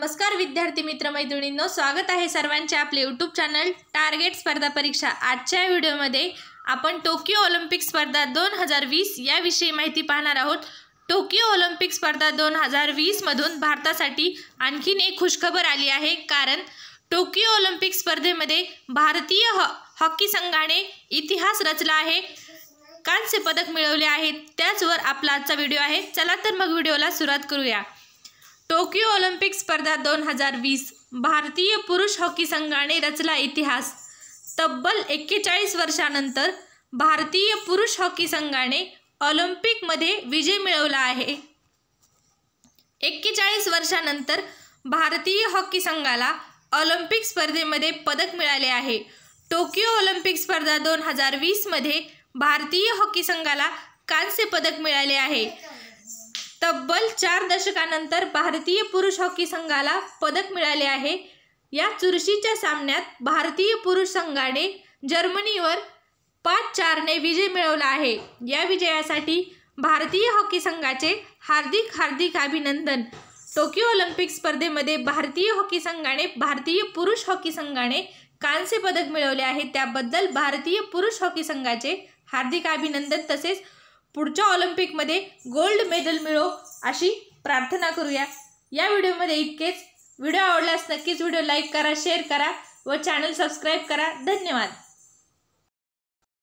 नमस्कार विद्यार्थी मित्र मैत्रिणींनो स्वागत आहे सर्वांचे आपले यूट्यूब चॅनल टार्गेट स्पर्धा परीक्षा आजच्या व्हिडिओमध्ये आपण टोकियो ऑलिम्पिक स्पर्धा दोन हजार वीस याविषयी माहिती पाहणार आहोत टोकियो ऑलिम्पिक स्पर्धा दोन हजार वीसमधून भारतासाठी आणखीन एक खुशखबर आली आहे कारण टोकियो ऑलिम्पिक स्पर्धेमध्ये भारतीय हॉ हॉकी संघाने इतिहास रचला आहे कांस्य पदक मिळवले आहेत त्याचवर आपला आजचा व्हिडिओ आहे चला तर मग व्हिडिओला सुरुवात करूया टोकियो ऑलिम्पिक स्पर्धा दोन हजार वीस भारतीय पुरुष हॉकी संघाने रचला इतिहास तब्बल एक्केचाळीस वर्षानंतर भारतीय पुरुष हॉकी संघाने ऑलिम्पिकमध्ये विजय मिळवला आहे एक्केचाळीस वर्षानंतर भारतीय हॉकी संघाला ऑलिम्पिक स्पर्धेमध्ये पदक मिळाले आहे टोकियो ऑलिम्पिक स्पर्धा दोन हजार वीसमध्ये भारतीय हॉकी संघाला कांस्य पदक मिळाले आहे तब्बल चार दशकानंतर भारतीय पुरुष हॉकी संघाला पदक मिळाले आहे या चुरशीच्या सामन्यात भारतीय पुरुष संघाने जर्मनीवर पाच चारने विजय मिळवला आहे या विजयासाठी भारतीय हॉकी संघाचे हार्दिक हार्दिक अभिनंदन टोकियो ऑलिम्पिक स्पर्धेमध्ये भारतीय हॉकी संघाने भारतीय पुरुष हॉकी संघाने कांस्य पदक मिळवले आहे त्याबद्दल भारतीय पुरुष हॉकी संघाचे हार्दिक अभिनंदन तसेच पुढच्या ऑलिम्पिकमध्ये गोल्ड मेडल मिळो अशी प्रार्थना करूया या व्हिडिओमध्ये इतकेच व्हिडिओ आवडल्यास नक्कीच व्हिडिओ लाईक करा शेअर करा व चॅनल सबस्क्राईब करा धन्यवाद